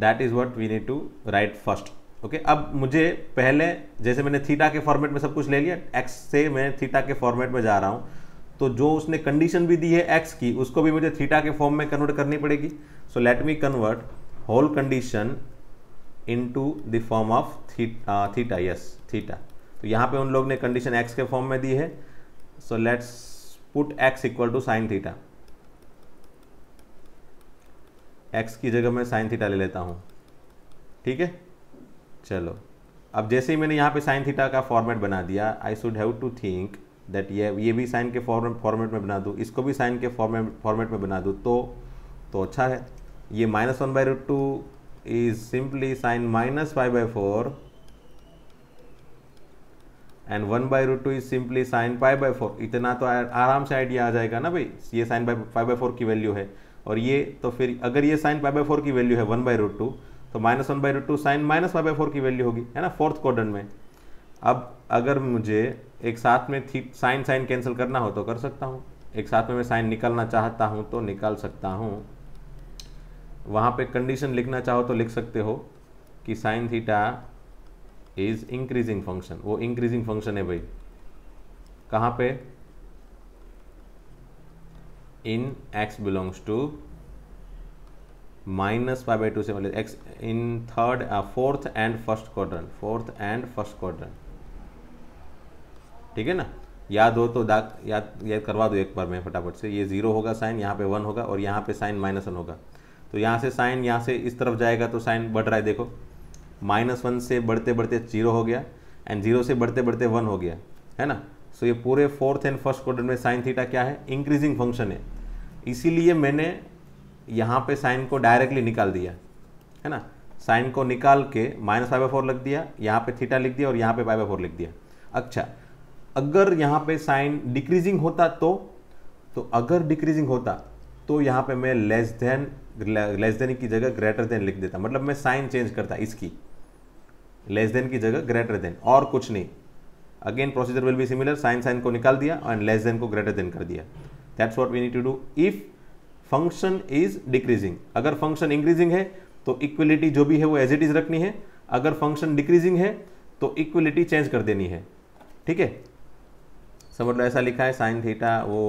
that is what we need to write first okay अब मुझे पहले जैसे मैंने थीटा के फॉर्मेट में सब कुछ ले लिया एक्स से मैं थीटा के फॉर्मेट में जा रहा हूँ तो जो उसने कंडीशन भी दी है एक्स की उसको भी मुझे थीटा के फॉर्म में कन्वर्ट करनी पड़ेगी so let me convert whole condition into the form of theta theta yes theta तो यहाँ पे उन लोग ने कंडीशन एक्स के फॉर्म में दी है so let's put x equal to sine theta x की जगह मैं साइन थीटा ले लेता हूँ ठीक है चलो अब जैसे ही मैंने यहाँ पे साइन थीटा का फॉर्मेट बना दिया I should have to think that ये ये भी साइन के फॉर्मेट फॉर्मेट में बना दूँ इसको भी साइन के फॉर्मेट फॉर्मेट में बना दूँ तो तो अच्छा है ये minus one by root two is simply sine minus pi by 4 and one by root two is simply sine pi by four इतना तो आराम से आइडिया आ जाएगा ना भाई ये sine by five by four की वैल्यू है और ये तो फिर अगर ये साइन पाई बाई फोर की वैल्यू है वन बाई रूट टू तो minus one by root two sine minus five by four की वैल्यू होगी है ना फोर्थ क्वार्टर में अब अगर मुझे एक साथ में थी साइन साइन कैंसिल करना हो तो कर सकता हूँ एक साथ में मैं साइन निकालना चाहता हूँ तो निकाल सकता हूँ वहाँ पे कंडीशन लिखना चाहो तो लिख सकते हो कि sine theta is increasing function वो इंक्रीजिंग फंक्शन है भाई कहाँ पे in x belongs to minus five by two से मतलब x in third fourth and first quarter fourth and first quarter ठीक है ना याद हो तो याद याद करवा दो एक बार मैं फटाफट से ये जीरो होगा साइन यहाँ पे वन होगा और यहाँ पे साइन माइनस वन होगा तो यहाँ से साइन यहाँ से इस तरफ जाएगा तो साइन बढ़ रहा है देखो माइनस वन से बढ़ते बढ़ते जीरो हो गया एंड जीरो से बढ़ते बढ़ते वन हो गया है ना सो so ये पूरे फोर्थ एंड फर्स्ट क्वार्टर में साइन थीटा क्या है इंक्रीजिंग फंक्शन है इसीलिए मैंने यहाँ पे साइन को डायरेक्टली निकाल दिया है ना साइन को निकाल के माइनस फाइव फोर लिख दिया यहाँ पे थीटा लिख दिया और यहाँ पे फाइव फोर लिख दिया अच्छा अगर यहाँ पे साइन डिक्रीजिंग होता तो तो अगर डिक्रीजिंग होता तो यहाँ पे मैं लेस देन लेस देन की जगह ग्रेटर देन लिख देता मतलब मैं साइन चेंज करता इसकी लेस देन की जगह ग्रेटर देन और कुछ नहीं again procedure will be similar sine sine को निकाल दिया एंड लेस देन को ग्रेटर देन कर दिया that's what we need to do if function is decreasing अगर फंक्शन इंक्रीजिंग है तो इक्वलिटी जो भी है वो एज इट इज रखनी है अगर फंक्शन डिक्रीजिंग है तो इक्वलिटी चेंज कर देनी है ठीक है समझ लो ऐसा लिखा है साइन थीटा वो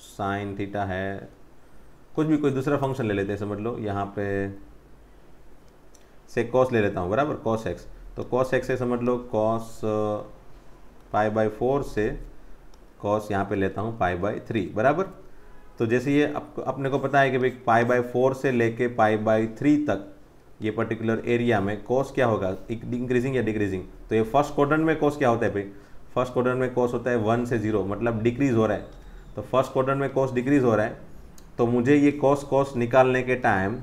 साइन थीटा है कुछ भी कोई दूसरा फंक्शन ले लेते हैं समझ लो यहाँ पे से कॉस ले लेता हूँ बराबर कॉस एक्स तो कॉस एक्स से समझ लो कॉस फाइव बाई फोर से कॉस यहाँ पे लेता हूँ फाइव बाई थ्री बराबर तो जैसे ये अप, अपने को पता है कि भाई फाइव बाई फोर से लेके पाई बाई थ्री तक ये पर्टिकुलर एरिया में कॉस क्या होगा इंक्रीजिंग या डिक्रीजिंग तो ये फर्स्ट क्वार्टर में कॉस क्या होता है भाई फर्स्ट क्वार्टर में कॉस होता है वन से जीरो मतलब डिक्रीज हो रहा है तो फर्स्ट क्वार्टर में कॉस्ट डिक्रीज हो रहा है तो मुझे ये कॉस्ट कॉस्ट निकालने के टाइम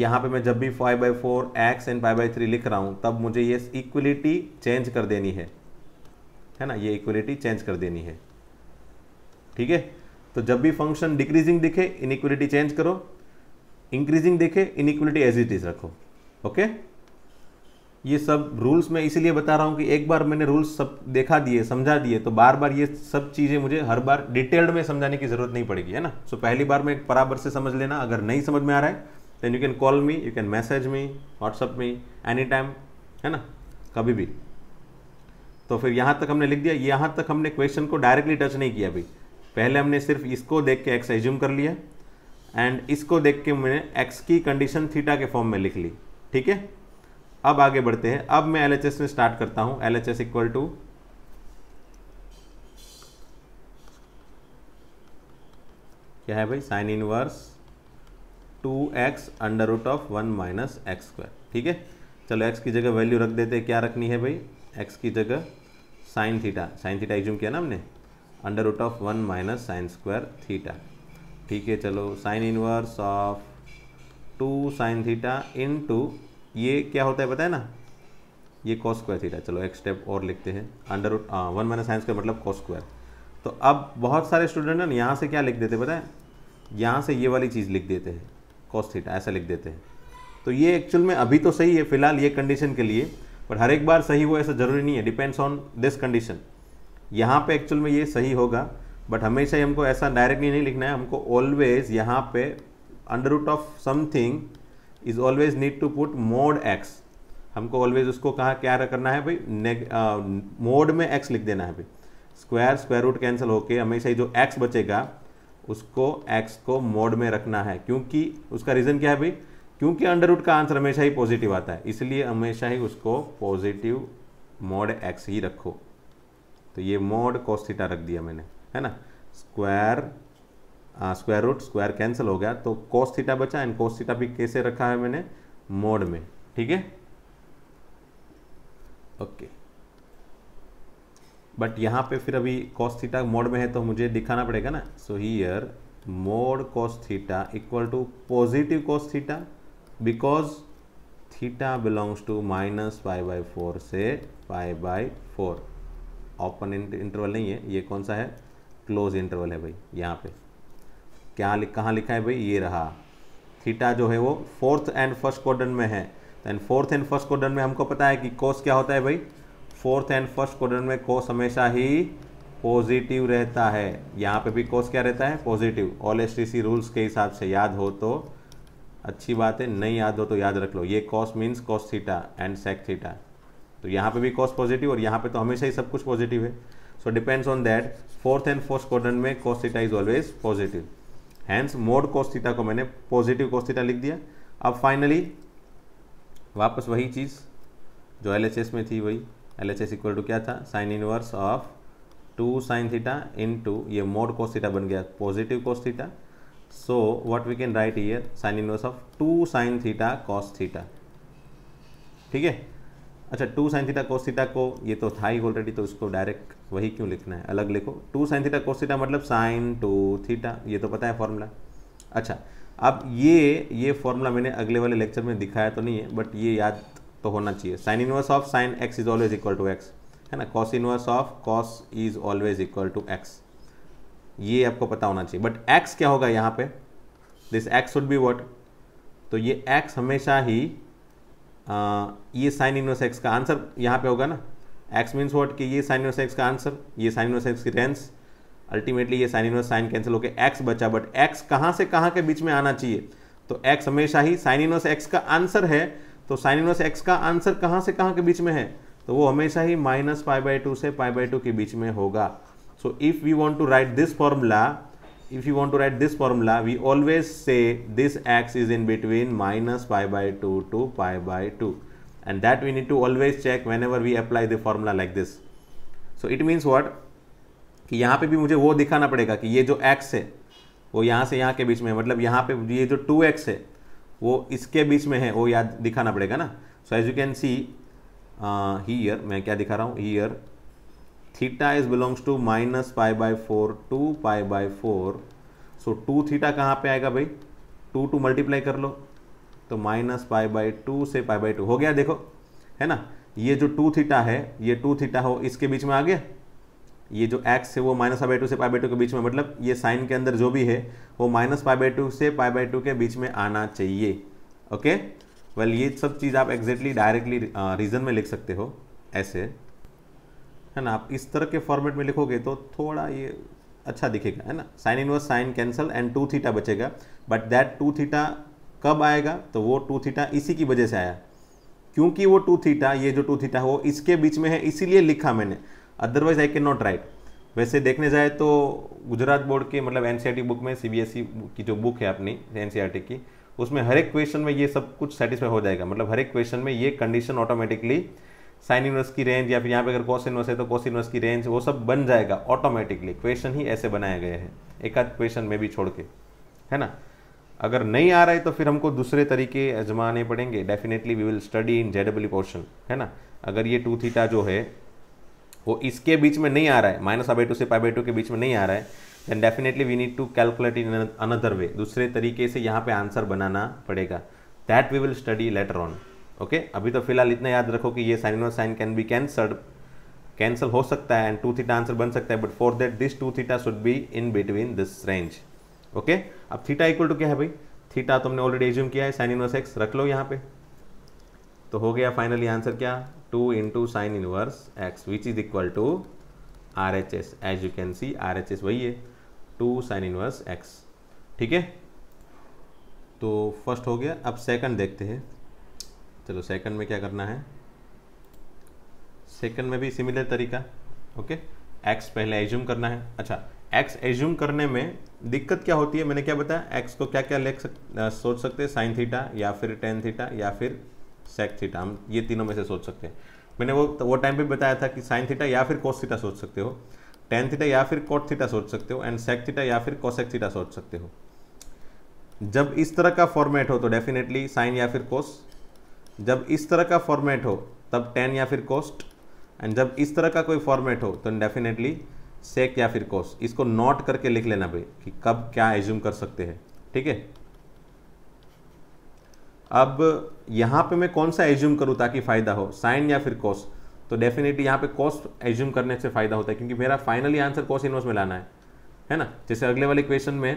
यहाँ पे मैं जब भी five by four x and five by three लिख रहा हूँ तब मुझे ये इक्वलिटी चेंज कर देनी है है ना ये इक्वलिटी चेंज कर देनी है ठीक है तो जब भी फंक्शन डिक्रीजिंग दिखे इनइक्वलिटी चेंज करो इंक्रीजिंग दिखे इक्वलिटी एज इट इज रखो ओके okay? ये सब रूल्स मैं इसीलिए बता रहा हूँ कि एक बार मैंने रूल्स सब देखा दिए समझा दिए तो बार बार ये सब चीज़ें मुझे हर बार डिटेल्ड में समझाने की ज़रूरत नहीं पड़ेगी है ना सो so, पहली बार में बराबर से समझ लेना अगर नहीं समझ में आ रहा है then you can call me you can message me WhatsApp me any time है ना कभी भी तो फिर यहाँ तक हमने लिख दिया यहाँ तक हमने क्वेश्चन को डायरेक्टली टच नहीं किया अभी पहले हमने सिर्फ इसको देख के एक्स एज्यूम कर लिया एंड इसको देख के मैंने एक्स की कंडीशन थीटा के फॉर्म में लिख ली ठीक है अब आगे बढ़ते हैं अब मैं एल में स्टार्ट करता हूं L H S equal to क्या है भाई sine inverse two x under root of one minus x square ठीक है चलो एक्स की जगह वैल्यू रख देते हैं क्या रखनी है भाई एक्स की जगह sine theta sine theta assume किया ना हमने under root of one minus sine square theta ठीक है चलो sine inverse of two sine theta in to ये क्या होता है बताए ना ये कॉस स्क्वायर थीटा चलो एक स्टेप और लिखते हैं under root one minus sine square मतलब कॉस स्क्वायर तो अब बहुत सारे स्टूडेंट हैं यहाँ से क्या लिख देते है यहाँ से ये वाली चीज़ लिख देते हैं कॉस थीटा ऐसा लिख देते हैं तो ये एक्चुअल में अभी तो सही है फिलहाल ये कंडीशन के लिए पर हर एक बार सही हो ऐसा ज़रूरी नहीं है डिपेंड्स ऑन दिस कंडीशन यहाँ पे एक्चुअल में ये सही होगा बट हमेशा ही हमको ऐसा डायरेक्टली नहीं लिखना है हमको ऑलवेज यहाँ पे under root of something is always need to put mod x हमको ऑलवेज उसको कहाँ क्या करना है भाई मोड में एक्स लिख देना है भाई स्क्वायर स्क्वायर रूट कैंसिल होके हमेशा ही जो एक्स बचेगा उसको एक्स को मोड में रखना है क्योंकि उसका रीज़न क्या है भाई क्योंकि अंडर रूट का आंसर हमेशा ही पॉजिटिव आता है इसलिए हमेशा ही उसको पॉजिटिव मोड एक्स ही रखो तो ये मोड कोस्टिटा रख दिया मैंने है ना square square root square cancel हो गया तो कोस थीटा बचा एंड कोस थीटा भी कैसे रखा है मैंने मोड में ठीक है ओके बट यहां पे फिर अभी कोस थीटा मोड में है तो मुझे दिखाना पड़ेगा ना so here mod cos theta equal to positive cos theta because theta belongs to minus five by four से five by four open interval नहीं है ये कौन सा है क्लोज इंटरवल है भाई यहाँ पे क्या कहाँ लिखा है भाई ये रहा थीटा जो है वो फोर्थ एंड फर्स्ट क्वाड्रेंट में है and fourth and first quadrant में हमको पता है कि कोस क्या होता है भाई फोर्थ एंड फर्स्ट क्वाड्रेंट में कोस हमेशा ही पॉजिटिव रहता है यहाँ पे भी कोस क्या रहता है पॉजिटिव ऑल एस रूल्स के हिसाब से याद हो तो अच्छी बात है नहीं याद हो तो याद रख लो ये cos means cos theta and sec theta तो यहाँ पे भी कॉस पॉजिटिव और यहाँ पे तो हमेशा ही सब कुछ पॉजिटिव है so depends on that fourth and fourth quadrant में cos theta is always positive hence mod cos को मैंने पॉजिटिव कोस लिख दिया अब फाइनली वापस वही चीज़ जो एल में थी वही L H S equal to क्या था sine inverse of two sine theta in to ये मोड कोस बन गया positive cos so what we can write here sine inverse of two sine theta cos theta ठीक है अच्छा two sine theta cos theta को ये तो था ही ऑलरेडी तो इसको डायरेक्ट वही क्यों लिखना है अलग लिखो two sine theta cos theta मतलब साइन टू थीटा ये तो पता है फॉर्मूला अच्छा अब ये ये फॉर्मूला मैंने अगले वाले लेक्चर में दिखाया तो नहीं है बट ये याद तो होना चाहिए sine inverse of sine x is always equal to x है ना cos inverse of cos is always equal to x ये आपको पता होना चाहिए बट एक्स क्या होगा यहाँ पे this x should be what तो ये एक्स हमेशा ही आ, ये साइन इनवर्स एक्स का आंसर यहाँ पे होगा ना एक्स मीन्स वॉट कि ये साइन इनवर्स एक्स का आंसर ये साइन इनवर्स एक्स की रेंस अल्टीमेटली ये साइन इनवर्स साइन कैंसिल होकर एक्स बचा बट एक्स कहाँ से कहाँ के बीच में आना चाहिए तो एक्स हमेशा ही साइन इनवर्स एक्स का आंसर है तो साइन इनवर्स एक्स का आंसर कहाँ से कहाँ के बीच में है तो वो हमेशा ही माइनस फाइव बाई टू से फाइव बाई टू के बीच में होगा so if we want to write this formula if you want to write this formula we always say this x is in between minus five by two to five by two and that we need to always check whenever we apply the formula like this so it means what कि यहाँ पे भी मुझे वो दिखाना पड़ेगा कि ये जो x है वो यहाँ से यहाँ के बीच में है मतलब यहाँ पे ये जो 2x है वो इसके बीच में है वो याद दिखाना पड़ेगा ना so as you can see here मैं क्या दिखा रहा हूँ here theta is belongs to minus pi by four to pi by four so two theta कहाँ पे आएगा भाई टू टू मल्टीप्लाई कर लो तो माइनस पाई बाई टू से पाई बाई टू हो गया देखो है ना ये जो टू थीटा है ये टू थीटा हो इसके बीच में आ गया ये जो एक्स है वो माइनस पाई बाई टू से पाई बाई टू के बीच में मतलब ये साइन के अंदर जो भी है वो माइनस पाई बाई टू से पाई बाई टू के बीच में आना चाहिए ओके वेल ये सब चीज़ आप एग्जैक्टली डायरेक्टली रीजन में लिख सकते हो ऐसे है ना आप इस तरह के फॉर्मेट में लिखोगे तो थोड़ा ये अच्छा दिखेगा है ना sine inverse sine cancel and two theta बचेगा बट दैट टू थीटा कब आएगा तो वो टू थीटा इसी की वजह से आया क्योंकि वो टू थीटा ये जो टू थीटा वो इसके बीच में है इसीलिए लिखा मैंने otherwise I can not write वैसे देखने जाए तो गुजरात बोर्ड के मतलब एन बुक e में सी e की जो बुक है अपनी एन e की उसमें हर एक क्वेश्चन में ये सब कुछ सेटिस्फाई हो जाएगा मतलब हर एक क्वेश्चन में ये कंडीशन ऑटोमेटिकली साइन इनवर्स की रेंज या फिर यहाँ पे अगर कॉस इनवर्स है तो कॉस इनवर्स की रेंज वो सब बन जाएगा ऑटोमेटिकली क्वेश्चन ही ऐसे बनाए गए हैं एक आध क्वेश्चन में भी छोड़ के है ना अगर नहीं आ रहा है तो फिर हमको दूसरे तरीके आजमाने पड़ेंगे definitely we will study in W portion है ना अगर ये टू थीटा जो है वो इसके बीच में नहीं आ रहा है माइनस अबाई टू से पाई टू के बीच में नहीं आ रहा है then definitely we need to calculate in another way दूसरे तरीके से यहाँ पे आंसर बनाना पड़ेगा that we will study later on okay अभी तो फिलहाल इतना याद रखो कि ये sine of sine can be cancelled cancel हो सकता है एंड टू थीटा आंसर बन सकता है but for that this two theta should be in between this range okay अब थीटा इक्वल टू क्या है भाई थीटा तुमने ऑलरेडी एज्यूम किया है साइन इनवर्स एक्स रख लो यहाँ पे तो हो गया फाइनली आंसर क्या two into sine inverse x which is equal to R H S as you can see R H S वही है टू साइन इनवर्स एक्स ठीक है तो फर्स्ट हो गया अब सेकंड देखते हैं चलो सेकंड में क्या करना है सेकंड में भी सिमिलर तरीका ओके एक्स पहले एज्यूम करना है अच्छा एक्स एज्यूम करने में दिक्कत क्या होती है मैंने क्या बताया एक्स को क्या क्या लेख सक सोच सकते हैं साइन थीटा या फिर टेन थीटा या फिर सेक थीटा हम ये तीनों में से सोच सकते हैं मैंने वो वो टाइम पे बताया था कि साइन थीटा या फिर कोस थीटा सोच सकते हो टेन थीटा या फिर कोट थीटा सोच सकते हो एंड सेक थीटा या फिर कोसेक थीटा सोच सकते हो जब इस तरह का फॉर्मेट हो तो डेफिनेटली साइन या फिर कोस जब इस तरह का फॉर्मेट हो तब टेन या फिर कोस्ट एंड जब इस तरह का कोई फॉर्मेट हो तो डेफिनेटली सेक या फिर कोस इसको नोट करके लिख लेना भाई कि कब क्या एज्यूम कर सकते हैं ठीक है अब यहां पे मैं कौन सा एज्यूम करूं ताकि फ़ायदा हो साइन या फिर कोस तो डेफिनेटली यहां पे कॉस्ट एज्यूम करने से फ़ायदा होता है क्योंकि मेरा फाइनली आंसर कॉस इनवर्स में लाना है है ना जैसे अगले वाले क्वेश्चन में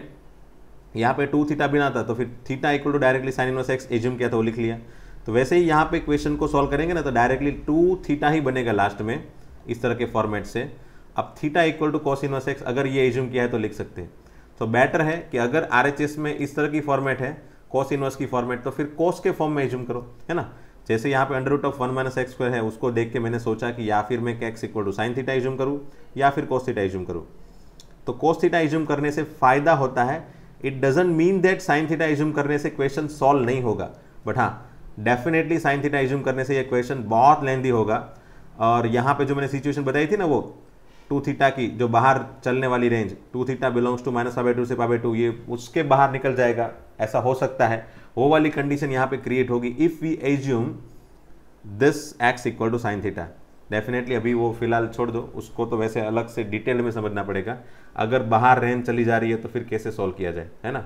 यहाँ पे टू थीटा बिना था तो फिर theta equal to directly sine inverse x assume किया था वो लिख लिया तो वैसे ही यहाँ पे क्वेश्चन को सॉल्व करेंगे ना तो डायरेक्टली टू थीटा ही बनेगा लास्ट में इस तरह के फॉर्मेट से अब theta equal to cos inverse x अगर ये एज्यूम किया है तो लिख सकते हैं तो बेटर है कि अगर आर में इस तरह की फॉर्मेट है कॉस इनवर्स की फॉर्मेट तो फिर कॉस के फॉर्म में एज्यूम करो है ना जैसे यहाँ पे under root of one minus x square है उसको देख के मैंने सोचा कि या फिर मैं x equal to sine theta assume करूँ या फिर कॉस थीटा एज्यूम करूँ तो कॉस थीटा एज्यूम करने से फायदा होता है it doesn't mean that sine theta assume करने से क्वेश्चन सॉल्व नहीं होगा बट हाँ डेफिनेटली साइन थीटा एज्यूम करने से यह क्वेश्चन बहुत लेंदी होगा और यहाँ पे जो मैंने सिचुएशन बताई थी ना वो टू थीटा की जो बाहर चलने वाली range two theta belongs to minus pi two से पाई टू ये उसके बाहर निकल जाएगा ऐसा हो सकता है वो वाली कंडीशन यहाँ पे क्रिएट होगी if we assume this x equal to sine theta definitely अभी वो फिलहाल छोड़ दो उसको तो वैसे अलग से डिटेल में समझना पड़ेगा अगर बाहर रेंज चली जा रही है तो फिर कैसे सॉल्व किया जाए है ना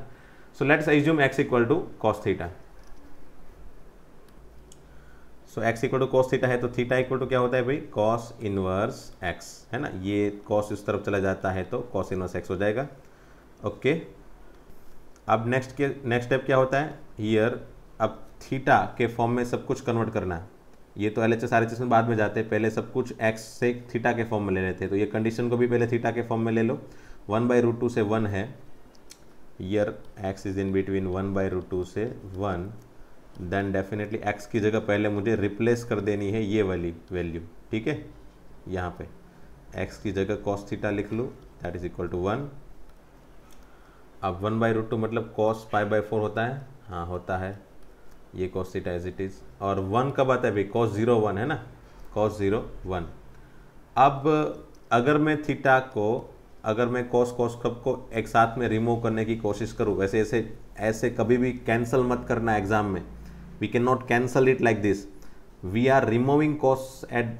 so let's assume x equal to cos theta so x equal to cos theta है तो थीटा इक्वल टू क्या होता है भाई कॉस इनवर्स एक्स है ना ये कॉस इस तरफ चला जाता है तो कॉस इनवर्स एक्स हो जाएगा ओके okay. अब नेक्स्ट के नेक्स्ट स्टेप क्या होता है ईयर अब थीटा के फॉर्म में सब कुछ कन्वर्ट करना है ये तो L H S R H S में बाद में जाते हैं पहले सब कुछ एक्स से थीटा के फॉर्म में ले लेते हैं तो ये कंडीशन को भी पहले थीटा के फॉर्म में ले लो वन बाई रूट टू से वन है here x is in between one by root two से वन देन डेफिनेटली एक्स की जगह पहले मुझे रिप्लेस कर देनी है ये वाली वैल्यू ठीक है यहाँ पे एक्स की जगह कॉस थीटा लिख लूँ that is equal to one अब वन बाई रूट टू मतलब कॉस फाइव बाई फोर होता है हाँ होता है ये cos theta as it is और वन कब आता है भाई कॉस ज़ीरो वन है ना कॉस ज़ीरो वन अब अगर मैं थीटा को अगर मैं कॉस कॉस कब को एक साथ में रिमूव करने की कोशिश करूँ वैसे ऐसे ऐसे कभी भी कैंसिल मत करना एग्ज़ाम में we cannot cancel it like this we are removing costs at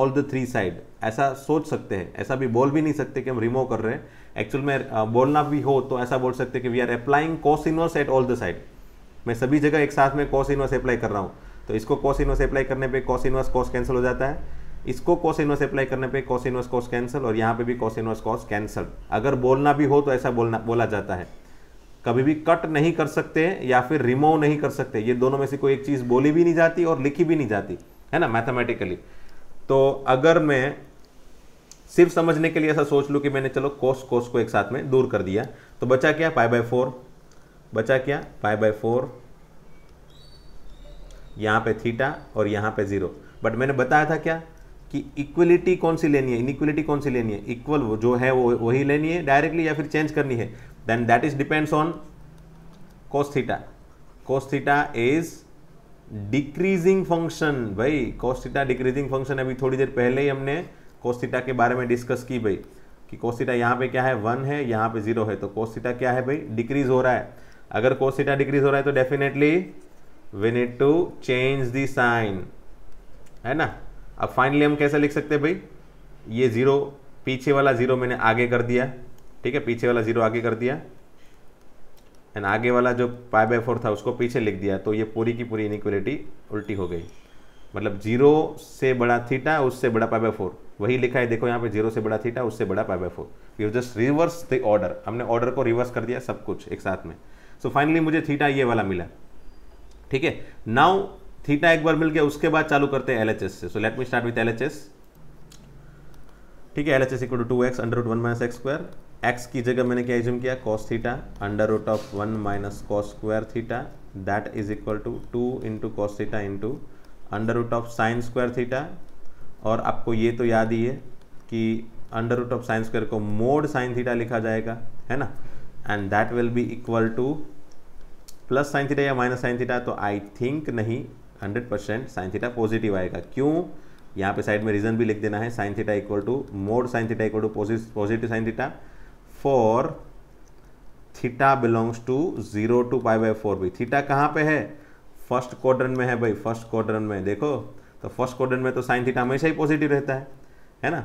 all the three side ऐसा सोच सकते हैं ऐसा भी बोल भी नहीं सकते कि हम रिमूव कर रहे हैं एक्चुअल में बोलना भी हो तो ऐसा बोल सकते हैं कि we are applying cos inverse at all the side मैं सभी जगह एक साथ में कॉस इनवर्स अप्लाई कर रहा हूँ तो इसको कॉस इनवर्स अप्लाई करने पे कॉस इनवर्स कॉस कैंसिल हो जाता है इसको कॉस इनवर्स अप्लाई करने पे कॉस इनवर्स कॉस कैंसिल और यहाँ पे भी कॉस इनवर्स कॉस कैंसल अगर बोलना भी हो तो ऐसा बोलना बोला जाता है कभी भी कट नहीं कर सकते या फिर रिमूव नहीं कर सकते ये दोनों में से कोई एक चीज़ बोली भी नहीं जाती और लिखी भी नहीं जाती है ना मैथमेटिकली तो अगर मैं सिर्फ समझने के लिए ऐसा सोच लूँ कि मैंने चलो कोस कोस को एक साथ में दूर कर दिया तो बचा क्या पाई बाय फोर बचा क्या पाई बाय फोर यहाँ पे थीटा और यहाँ पे जीरो बट मैंने बताया था क्या कि इक्वलिटी कौन सी लेनी है इनक्वलिटी कौन सी लेनी है इक्वल जो है वो वही लेनी है डायरेक्टली या फिर चेंज करनी है then that is depends on cos theta cos theta is decreasing function भाई कोस्टिटा डिक्रीजिंग फंक्शन अभी थोड़ी देर पहले ही हमने कोस्टिटा के बारे में डिस्कस की भाई कि कोस्टिटा यहाँ पे क्या है वन है यहाँ पे जीरो है तो कोस्टिटा क्या है भाई डिक्रीज हो रहा है अगर कोस्टिटा डिक्रीज हो रहा है तो definitely we need to change the sine है ना अब फाइनली हम कैसे लिख सकते भाई ये जीरो पीछे वाला जीरो मैंने आगे कर दिया ठीक है पीछे वाला जीरो आगे कर दिया एंड आगे वाला जो पाई बाय फोर था उसको पीछे लिख दिया तो ये पूरी की पूरी इनिक्वलिटी उल्टी हो गई मतलब जीरो से बड़ा थीटा उससे बड़ा पाई बाय फोर वही लिखा है देखो यहाँ पे जीरो से बड़ा थीटा उससे बड़ा pi by four you just reverse the order हमने ऑर्डर को रिवर्स कर दिया सब कुछ एक साथ में सो so फाइनली मुझे थीटा ये वाला मिला ठीक है नाउ थीटा एक बार मिल गया उसके बाद चालू करते हैं एल से so let me start with L ठीक है L H S equal to two x under one minus x square x की जगह मैंने क्या एज्यूम किया cos theta under root of one minus cos square theta that is equal to two into cos theta into under root of sine square theta और आपको ये तो याद ही है कि under root of sine square को मोड साइन थीटा लिखा जाएगा है ना and that will be equal to plus sine theta या माइनस साइन थीटा तो आई थिंक नहीं hundred percent sine theta positive आएगा क्यों यहाँ पे साइड में रीजन भी लिख देना है sine theta equal to mod sine theta equal to positive sine theta for theta belongs to zero to pi by four भी थीटा कहाँ पे है फर्स्ट क्वार्टर में है भाई फर्स्ट क्वाड्रन में देखो तो फर्स्ट क्वार्टर में तो साइन थीटा हमेशा ही पॉजिटिव रहता है है ना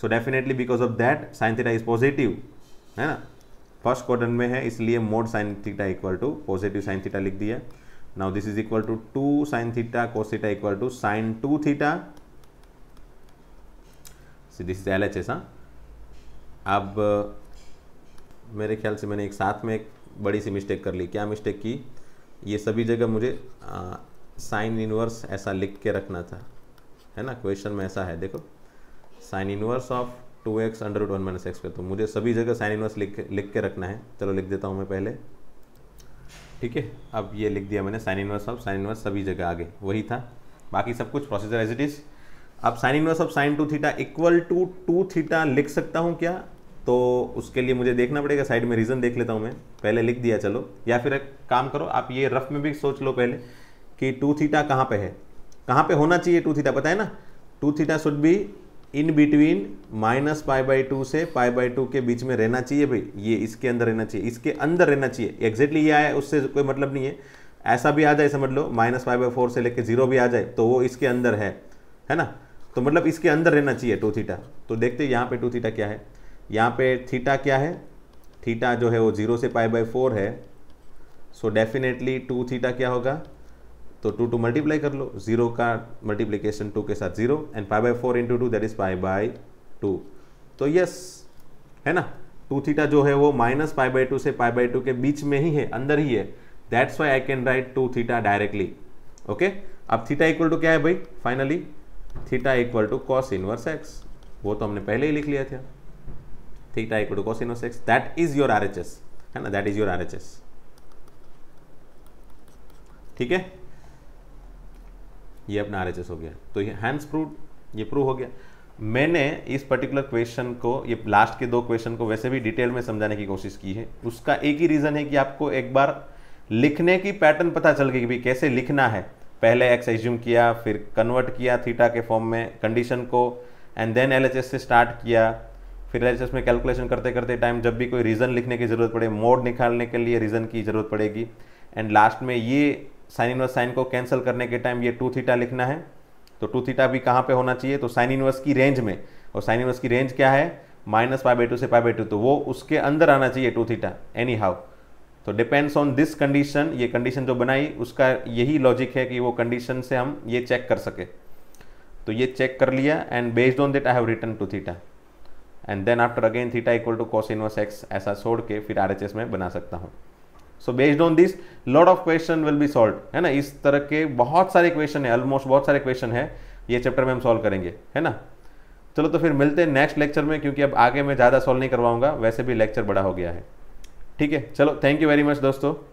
so definitely because of that sine theta is positive है ना फर्स्ट क्वार्टर में है इसलिए mod sine theta equal to positive sine theta लिख दिया now this is equal to two sine theta cos theta equal to sine two theta this is L H S अब मेरे ख्याल से मैंने एक साथ में एक बड़ी सी मिस्टेक कर ली क्या मिस्टेक की ये सभी जगह मुझे साइन इनवर्स ऐसा लिख के रखना था है ना क्वेश्चन में ऐसा है देखो sine inverse of two x under root one minus x तो मुझे सभी जगह साइन इनवर्स लिख लिख के रखना है चलो लिख देता हूँ मैं पहले ठीक है अब ये लिख दिया मैंने sine inverse of sine inverse सभी जगह आगे वही था बाकी सब कुछ प्रोसीजर एज इट इज़ अब sine inverse of sine two theta equal to two theta लिख सकता हूँ क्या तो उसके लिए मुझे देखना पड़ेगा साइड में रीज़न देख लेता हूँ मैं पहले लिख दिया चलो या फिर एक काम करो आप ये रफ में भी सोच लो पहले कि टू थीटा कहाँ पे है कहाँ पे होना चाहिए टू थीटा पता है ना two theta should be in between minus pi by two से पाई बाई टू के बीच में रहना चाहिए भाई ये इसके अंदर रहना चाहिए इसके अंदर रहना चाहिए एग्जैक्टली ये आया उससे कोई मतलब नहीं है ऐसा भी आ जाए समझ लो माइनस फाइव बाई फोर से लेके जीरो भी आ जाए तो वो इसके अंदर है है ना तो मतलब इसके अंदर रहना चाहिए टू थीटा तो देखते हैं यहाँ पे टू थीटा क्या है यहाँ पे थीटा क्या है थीटा जो है वो जीरो से पाई बाई फोर है सो डेफिनेटली टू थीटा क्या होगा तो टू टू मल्टीप्लाई कर लो जीरो का मल्टीप्लीकेशन टू के साथ zero and pi by four into two that is pi by two तो यस है ना टू थीटा जो है वो माइनस पाई बाई टू से पाई बाई टू के बीच में ही है अंदर ही है that's why I can write two theta directly okay अब थीटा इक्वल टू क्या है भाई finally theta equal to cos inverse x वो तो हमने पहले ही लिख लिया था theta equal to cosine of x that is your RHS है ना that is your RHS ठीक है ये अपना RHS हो गया तो ये हैंड्स प्रूव ये प्रूव हो गया मैंने इस पर्टिकुलर क्वेश्चन को ये लास्ट के दो क्वेश्चन को वैसे भी डिटेल में समझाने की कोशिश की है उसका एक ही रीज़न है कि आपको एक बार लिखने की पैटर्न पता चल गई कि भाई कैसे लिखना है पहले एक्स एज्यूम किया फिर कन्वर्ट किया थीटा के फॉर्म में कंडीशन को एंड देन एल से स्टार्ट किया फिर एनालिसिस में कैलकुलेशन करते करते टाइम जब भी कोई रीज़न लिखने की ज़रूरत पड़े मोड निकालने के लिए रीज़न की ज़रूरत पड़ेगी एंड लास्ट में ये साइन इनवर्स साइन को कैंसिल करने के टाइम ये टू थीटा लिखना है तो टू थीटा भी कहाँ पे होना चाहिए तो साइन इनवर्स की रेंज में और साइन इनवर्स की रेंज क्या है माइनस पाई बाई टू से पाई बाई टू तो वो उसके अंदर आना चाहिए टू थीटा एनी हाउ तो डिपेंड्स ऑन दिस कंडीशन ये कंडीशन जो बनाई उसका यही लॉजिक है कि वो कंडीशन से हम ये चेक कर सके तो ये चेक कर लिया and based on that I have written two theta and then after again theta equal to cos inverse x ऐसा छोड़ के फिर आर एच एस में बना सकता हूँ so based on this lot of question will be solve है ना इस तरह के बहुत सारे क्वेश्चन है ऑलमोस्ट बहुत सारे क्वेश्चन है ये चैप्टर में हम सॉल्व करेंगे है ना चलो तो फिर मिलते हैं नेक्स्ट लेक्चर में क्योंकि अब आगे मैं ज़्यादा सॉल्व नहीं करवाऊंगा वैसे भी लेक्चर बड़ा हो गया है ठीक है चलो थैंक यू वेरी मच दोस्तों